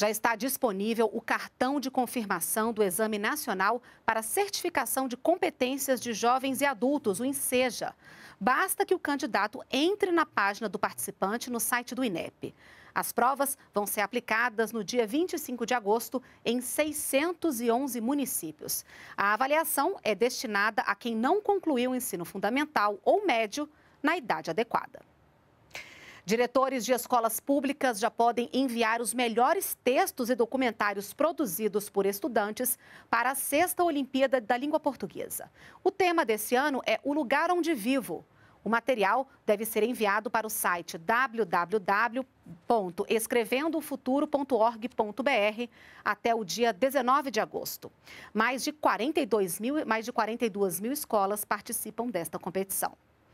Já está disponível o cartão de confirmação do Exame Nacional para Certificação de Competências de Jovens e Adultos, o INSEJA. Basta que o candidato entre na página do participante no site do INEP. As provas vão ser aplicadas no dia 25 de agosto em 611 municípios. A avaliação é destinada a quem não concluiu o ensino fundamental ou médio na idade adequada. Diretores de escolas públicas já podem enviar os melhores textos e documentários produzidos por estudantes para a sexta Olimpíada da Língua Portuguesa. O tema desse ano é O Lugar Onde Vivo. O material deve ser enviado para o site www.escrevendofuturo.org.br até o dia 19 de agosto. Mais de 42 mil, mais de 42 mil escolas participam desta competição.